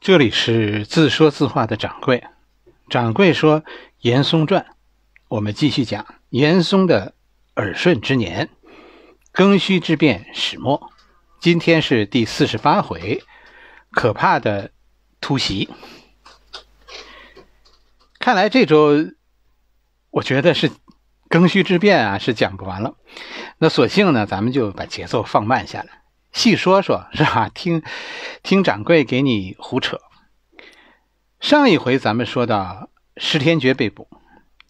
这里是自说自话的掌柜。掌柜说《严嵩传》，我们继续讲严嵩的耳顺之年，庚戌之变始末。今天是第四十八回，可怕的突袭。看来这周，我觉得是庚戌之变啊，是讲不完了。那索性呢，咱们就把节奏放慢下来。细说说，是吧？听，听掌柜给你胡扯。上一回咱们说到石天觉被捕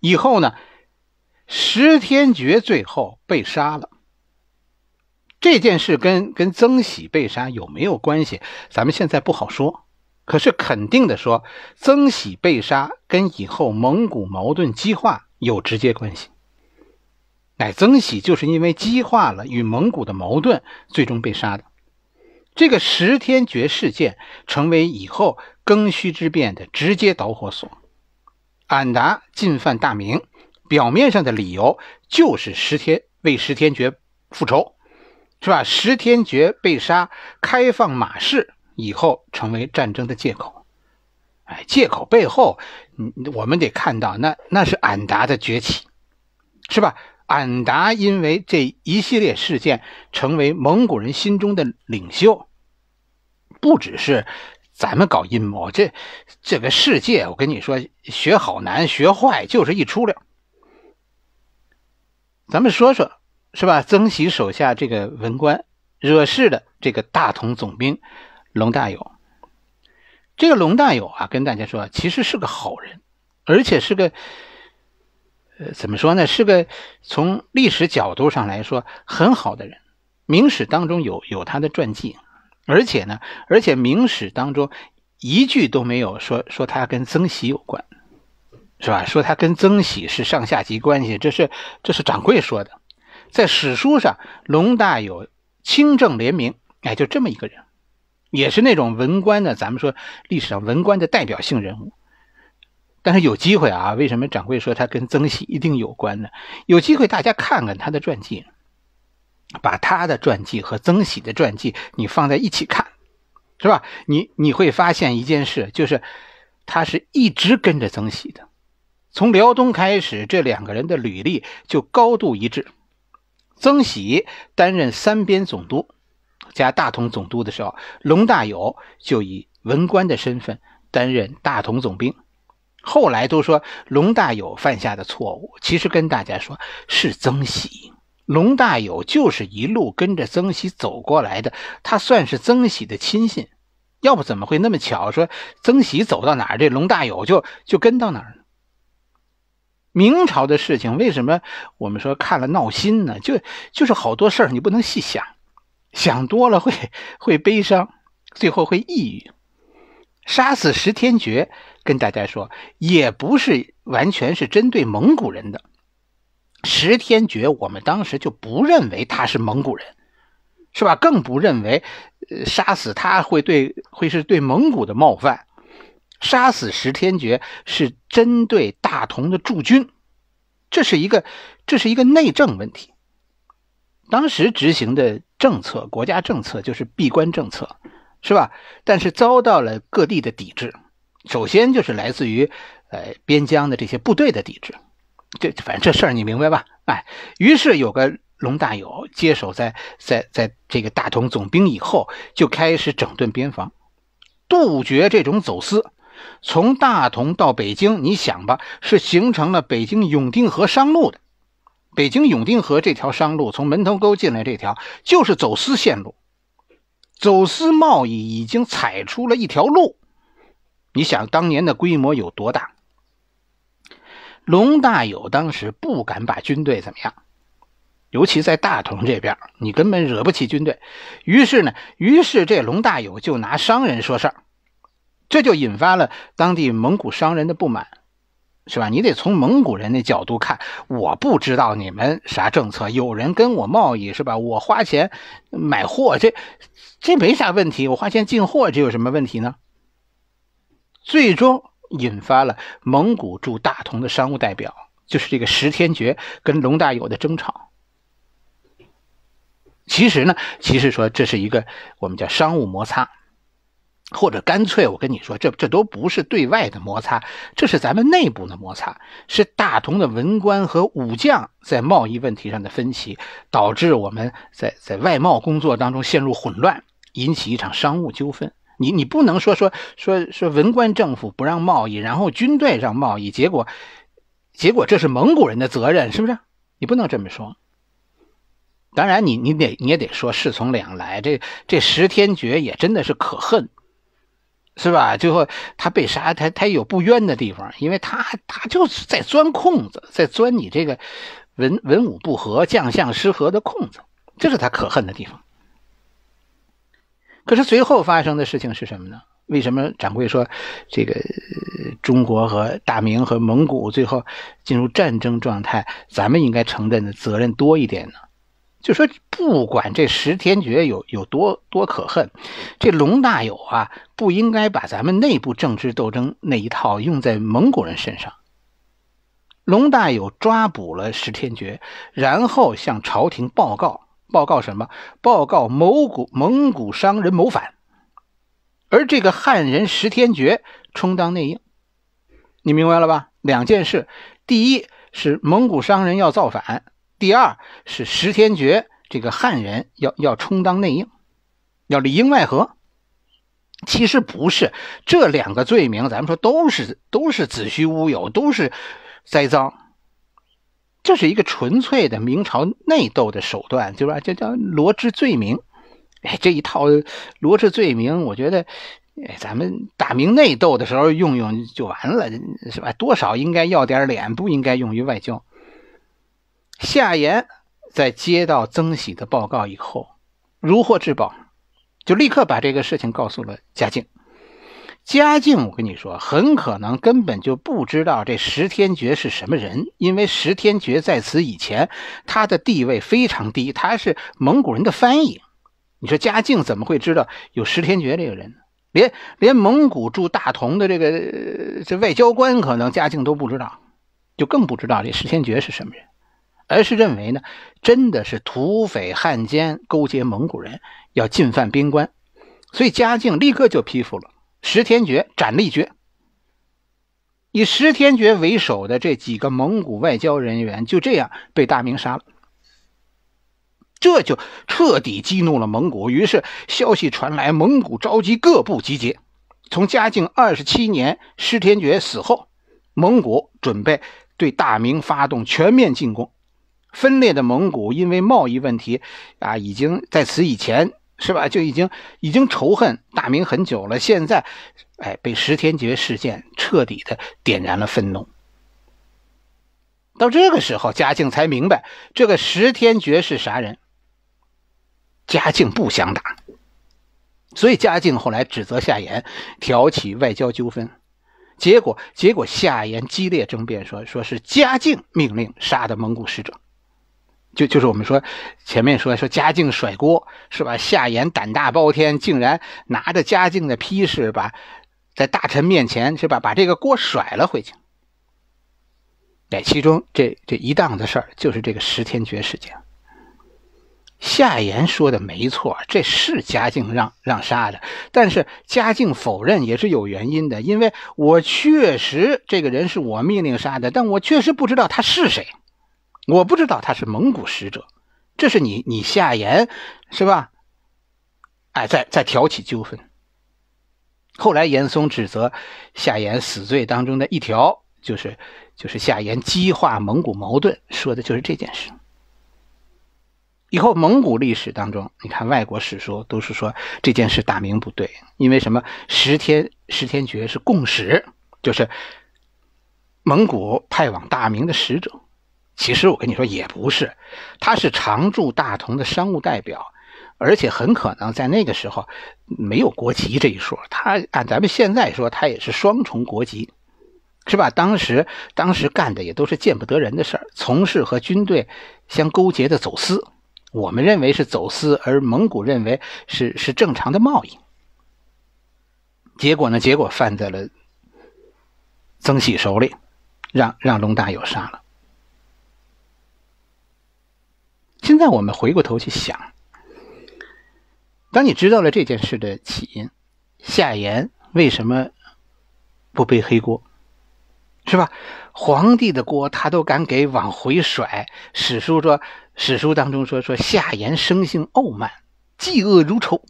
以后呢，石天觉最后被杀了。这件事跟跟曾喜被杀有没有关系？咱们现在不好说。可是肯定的说，曾喜被杀跟以后蒙古矛盾激化有直接关系。乃曾喜就是因为激化了与蒙古的矛盾，最终被杀的。这个石天觉事件成为以后庚戌之变的直接导火索。俺答进犯大明，表面上的理由就是石天为石天觉复仇，是吧？石天觉被杀，开放马市以后成为战争的借口。哎，借口背后，嗯，我们得看到那那是俺答的崛起，是吧？俺答因为这一系列事件成为蒙古人心中的领袖，不只是咱们搞阴谋，这这个世界我跟你说，学好难，学坏就是一出溜。咱们说说，是吧？曾习手下这个文官惹事的这个大同总兵龙大友，这个龙大友啊，跟大家说，其实是个好人，而且是个。呃，怎么说呢？是个从历史角度上来说很好的人，明史当中有有他的传记，而且呢，而且明史当中一句都没有说说他跟曾洗有关，是吧？说他跟曾洗是上下级关系，这是这是掌柜说的，在史书上，龙大有清正廉明，哎，就这么一个人，也是那种文官的，咱们说历史上文官的代表性人物。但是有机会啊，为什么掌柜说他跟曾喜一定有关呢？有机会大家看看他的传记，把他的传记和曾喜的传记你放在一起看，是吧？你你会发现一件事，就是他是一直跟着曾喜的，从辽东开始，这两个人的履历就高度一致。曾喜担任三边总督加大同总督的时候，龙大有就以文官的身份担任大同总兵。后来都说龙大有犯下的错误，其实跟大家说是曾喜。龙大有就是一路跟着曾喜走过来的，他算是曾喜的亲信，要不怎么会那么巧？说曾喜走到哪儿，这龙大有就就跟到哪儿呢？明朝的事情为什么我们说看了闹心呢？就就是好多事儿你不能细想，想多了会会悲伤，最后会抑郁。杀死石天觉，跟大家说，也不是完全是针对蒙古人的。石天觉，我们当时就不认为他是蒙古人，是吧？更不认为杀死他会对会是对蒙古的冒犯。杀死石天觉是针对大同的驻军，这是一个这是一个内政问题。当时执行的政策，国家政策就是闭关政策。是吧？但是遭到了各地的抵制，首先就是来自于，呃，边疆的这些部队的抵制。这反正这事儿你明白吧？哎，于是有个龙大友接手，在在在这个大同总兵以后，就开始整顿边防，杜绝这种走私。从大同到北京，你想吧，是形成了北京永定河商路的。北京永定河这条商路，从门头沟进来这条，就是走私线路。走私贸易已经踩出了一条路，你想当年的规模有多大？龙大有当时不敢把军队怎么样，尤其在大同这边，你根本惹不起军队。于是呢，于是这龙大有就拿商人说事儿，这就引发了当地蒙古商人的不满。是吧？你得从蒙古人的角度看，我不知道你们啥政策。有人跟我贸易是吧？我花钱买货，这这没啥问题。我花钱进货，这有什么问题呢？最终引发了蒙古驻大同的商务代表，就是这个石天觉跟龙大有的争吵。其实呢，其实说这是一个我们叫商务摩擦。或者干脆，我跟你说，这这都不是对外的摩擦，这是咱们内部的摩擦，是大同的文官和武将在贸易问题上的分歧，导致我们在在外贸工作当中陷入混乱，引起一场商务纠纷。你你不能说说说说文官政府不让贸易，然后军队让贸易，结果结果这是蒙古人的责任，是不是？你不能这么说。当然，你你得你也得说事从两来，这这石天觉也真的是可恨。是吧？最后他被杀，他他有不冤的地方，因为他他就是在钻空子，在钻你这个文文武不和、将相失和的空子，这是他可恨的地方。可是随后发生的事情是什么呢？为什么掌柜说这个中国和大明和蒙古最后进入战争状态，咱们应该承担的责任多一点呢？就说不管这石天觉有有多多可恨，这龙大有啊不应该把咱们内部政治斗争那一套用在蒙古人身上。龙大有抓捕了石天觉，然后向朝廷报告，报告什么？报告蒙古蒙古商人谋反，而这个汉人石天觉充当内应，你明白了吧？两件事，第一是蒙古商人要造反。第二是石天觉这个汉人要要充当内应，要里应外合。其实不是这两个罪名，咱们说都是都是子虚乌有，都是栽赃。这是一个纯粹的明朝内斗的手段，对吧？这叫罗织罪名。哎，这一套罗织罪名，我觉得，哎，咱们打明内斗的时候用用就完了，是吧？多少应该要点脸，不应该用于外交。夏言在接到曾喜的报告以后，如获至宝，就立刻把这个事情告诉了嘉靖。嘉靖，我跟你说，很可能根本就不知道这石天觉是什么人，因为石天觉在此以前，他的地位非常低，他是蒙古人的翻译。你说嘉靖怎么会知道有石天觉这个人呢？连连蒙古驻大同的这个这外交官，可能嘉靖都不知道，就更不知道这石天觉是什么人。而是认为呢，真的是土匪、汉奸勾结蒙古人要进犯边关，所以嘉靖立刻就批复了石天爵斩立决。以石天爵为首的这几个蒙古外交人员就这样被大明杀了，这就彻底激怒了蒙古。于是消息传来，蒙古召集各部集结。从嘉靖二十七年石天爵死后，蒙古准备对大明发动全面进攻。分裂的蒙古因为贸易问题，啊，已经在此以前是吧？就已经已经仇恨大明很久了。现在，哎，被石天绝事件彻底的点燃了愤怒。到这个时候，嘉靖才明白这个石天爵是啥人。嘉靖不想打，所以嘉靖后来指责夏言挑起外交纠纷。结果，结果夏言激烈争辩说，说是嘉靖命令杀的蒙古使者。就就是我们说，前面说说嘉靖甩锅是吧？夏言胆大包天，竟然拿着嘉靖的批示，把在大臣面前是吧，把这个锅甩了回去。哎，其中这这一档子事儿，就是这个十天绝事件。夏言说的没错，这是嘉靖让让杀的，但是嘉靖否认也是有原因的，因为我确实这个人是我命令杀的，但我确实不知道他是谁。我不知道他是蒙古使者，这是你你夏言是吧？哎，在在挑起纠纷。后来严嵩指责夏言死罪当中的一条，就是就是夏言激化蒙古矛盾，说的就是这件事。以后蒙古历史当中，你看外国史书都是说这件事大明不对，因为什么？十天十天爵是共使，就是蒙古派往大明的使者。其实我跟你说也不是，他是常驻大同的商务代表，而且很可能在那个时候没有国籍这一说。他按咱们现在说，他也是双重国籍，是吧？当时当时干的也都是见不得人的事儿，从事和军队相勾结的走私。我们认为是走私，而蒙古认为是是正常的贸易。结果呢？结果犯在了曾喜手里，让让龙大有杀了。现在我们回过头去想，当你知道了这件事的起因，夏言为什么不背黑锅，是吧？皇帝的锅他都敢给往回甩。史书说，史书当中说，说夏言生性傲慢，嫉恶如仇。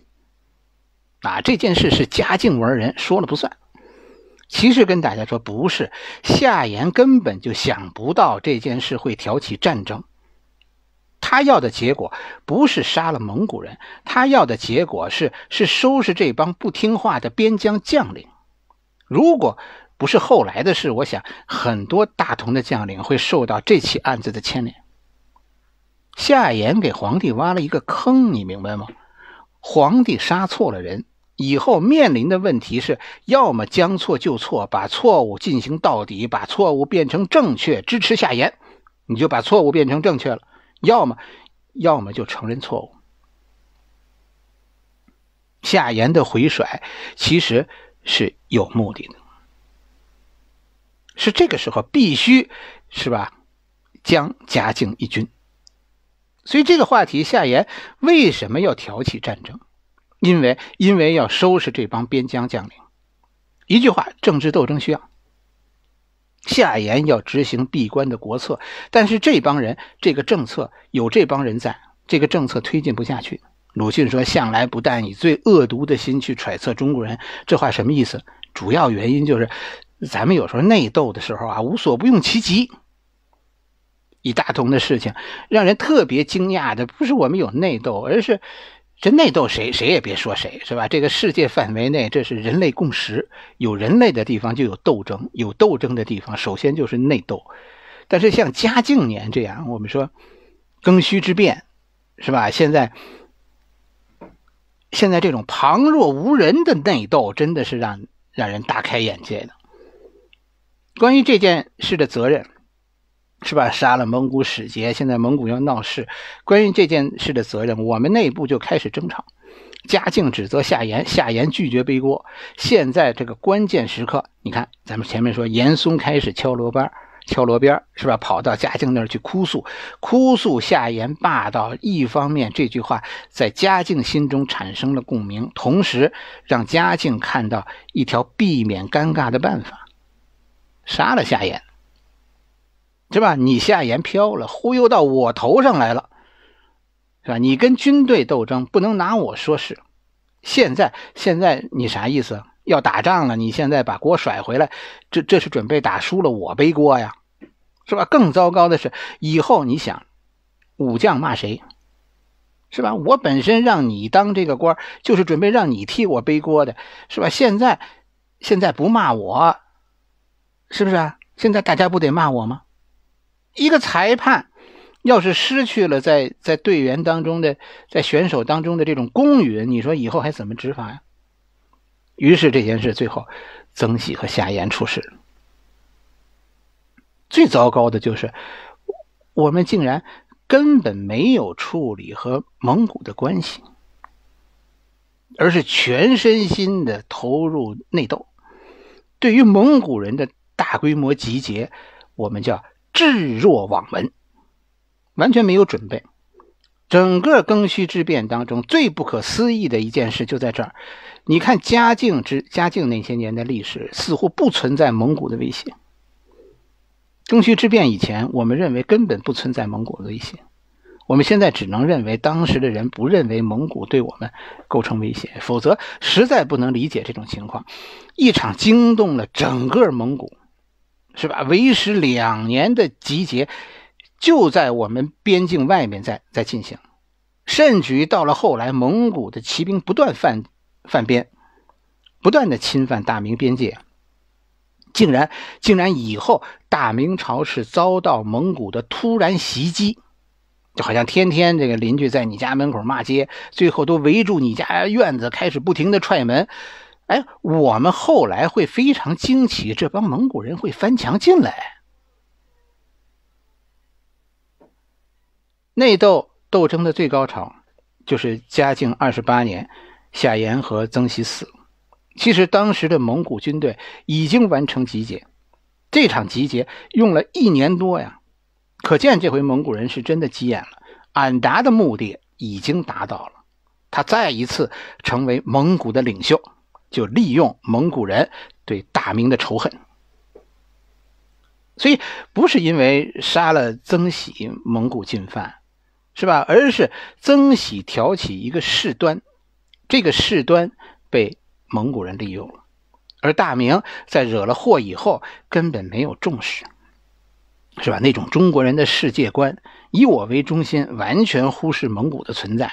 啊，这件事是嘉靖文人说了不算。其实跟大家说，不是夏言根本就想不到这件事会挑起战争。他要的结果不是杀了蒙古人，他要的结果是是收拾这帮不听话的边疆将领。如果不是后来的事，我想很多大同的将领会受到这起案子的牵连。夏言给皇帝挖了一个坑，你明白吗？皇帝杀错了人以后面临的问题是要么将错就错，把错误进行到底，把错误变成正确。支持夏言，你就把错误变成正确了。要么，要么就承认错误。夏言的回甩其实是有目的的，是这个时候必须是吧？将嘉靖一军。所以这个话题，夏言为什么要挑起战争？因为因为要收拾这帮边疆将领，一句话，政治斗争需要。夏言要执行闭关的国策，但是这帮人，这个政策有这帮人在，这个政策推进不下去。鲁迅说：“向来不但以最恶毒的心去揣测中国人，这话什么意思？主要原因就是，咱们有时候内斗的时候啊，无所不用其极。一大通的事情，让人特别惊讶的，不是我们有内斗，而是……”这内斗谁谁也别说谁是吧？这个世界范围内，这是人类共识。有人类的地方就有斗争，有斗争的地方首先就是内斗。但是像嘉靖年这样，我们说庚戌之变，是吧？现在现在这种旁若无人的内斗，真的是让让人大开眼界的。关于这件事的责任。是吧？杀了蒙古使节，现在蒙古要闹事。关于这件事的责任，我们内部就开始争吵。嘉靖指责夏言，夏言拒绝背锅。现在这个关键时刻，你看，咱们前面说，严嵩开始敲锣边敲锣边是吧？跑到嘉靖那儿去哭诉，哭诉夏言霸道。一方面这句话在嘉靖心中产生了共鸣，同时让嘉靖看到一条避免尴尬的办法：杀了夏言。是吧？你下盐飘了，忽悠到我头上来了，是吧？你跟军队斗争不能拿我说事。现在现在你啥意思？要打仗了，你现在把锅甩回来，这这是准备打输了我背锅呀，是吧？更糟糕的是以后你想，武将骂谁，是吧？我本身让你当这个官，就是准备让你替我背锅的，是吧？现在现在不骂我，是不是啊？现在大家不得骂我吗？一个裁判要是失去了在在队员当中的在选手当中的这种公允，你说以后还怎么执法呀？于是这件事最后，曾喜和夏言出事。最糟糕的就是，我们竟然根本没有处理和蒙古的关系，而是全身心的投入内斗。对于蒙古人的大规模集结，我们叫。置若罔闻，完全没有准备。整个庚戌之变当中最不可思议的一件事就在这儿。你看，嘉靖之嘉靖那些年的历史似乎不存在蒙古的威胁。庚戌之变以前，我们认为根本不存在蒙古的威胁。我们现在只能认为当时的人不认为蒙古对我们构成威胁，否则实在不能理解这种情况。一场惊动了整个蒙古。是吧？为时两年的集结，就在我们边境外面在在进行。甚至于到了后来，蒙古的骑兵不断犯犯边，不断的侵犯大明边界，竟然竟然以后大明朝是遭到蒙古的突然袭击，就好像天天这个邻居在你家门口骂街，最后都围住你家院子，开始不停的踹门。哎，我们后来会非常惊奇，这帮蒙古人会翻墙进来。内斗斗争的最高潮就是嘉靖二十八年，夏言和曾铣死。其实当时的蒙古军队已经完成集结，这场集结用了一年多呀，可见这回蒙古人是真的急眼了。俺答的目的已经达到了，他再一次成为蒙古的领袖。就利用蒙古人对大明的仇恨，所以不是因为杀了曾喜蒙古进犯，是吧？而是曾喜挑起一个事端，这个事端被蒙古人利用了，而大明在惹了祸以后根本没有重视，是吧？那种中国人的世界观以我为中心，完全忽视蒙古的存在。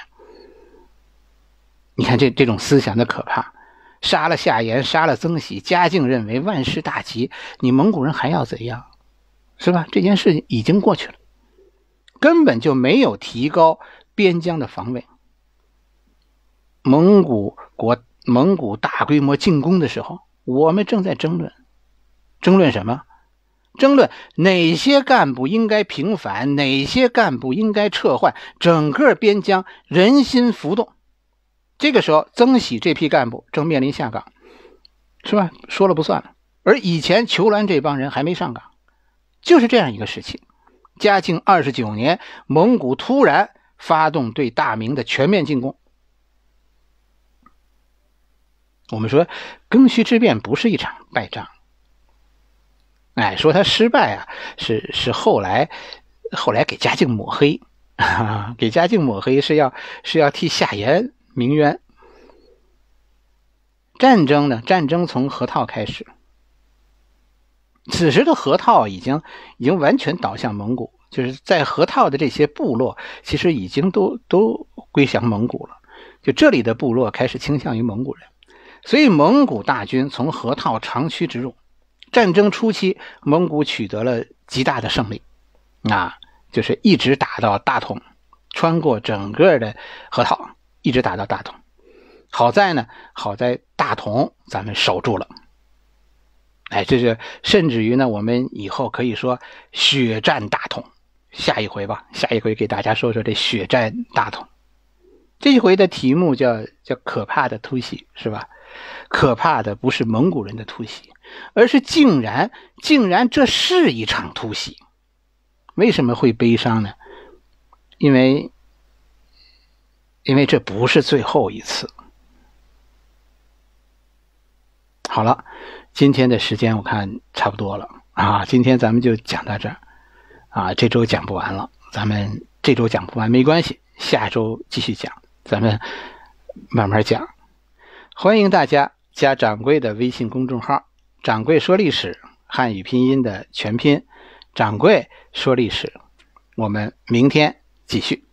你看这这种思想的可怕。杀了夏言，杀了曾喜，嘉靖认为万事大吉，你蒙古人还要怎样，是吧？这件事情已经过去了，根本就没有提高边疆的防卫。蒙古国蒙古大规模进攻的时候，我们正在争论，争论什么？争论哪些干部应该平反，哪些干部应该撤换，整个边疆人心浮动。这个时候，曾喜这批干部正面临下岗，是吧？说了不算了。而以前裘兰这帮人还没上岗，就是这样一个事情。嘉靖二十九年，蒙古突然发动对大明的全面进攻。我们说，庚戌之变不是一场败仗，哎，说他失败啊，是是后来，后来给嘉靖抹黑，给嘉靖抹黑是要是要替夏言。鸣冤，战争呢？战争从河套开始。此时的河套已经已经完全倒向蒙古，就是在河套的这些部落，其实已经都都归降蒙古了。就这里的部落开始倾向于蒙古人，所以蒙古大军从河套长驱直入。战争初期，蒙古取得了极大的胜利，啊，就是一直打到大同，穿过整个的河套。一直打到大同，好在呢，好在大同咱们守住了。哎，这是甚至于呢，我们以后可以说血战大同。下一回吧，下一回给大家说说这血战大同。这一回的题目叫叫可怕的突袭，是吧？可怕的不是蒙古人的突袭，而是竟然竟然这是一场突袭。为什么会悲伤呢？因为。因为这不是最后一次。好了，今天的时间我看差不多了啊，今天咱们就讲到这儿啊，这周讲不完了，咱们这周讲不完没关系，下周继续讲，咱们慢慢讲。欢迎大家加掌柜的微信公众号“掌柜说历史”，汉语拼音的全拼“掌柜说历史”。我们明天继续。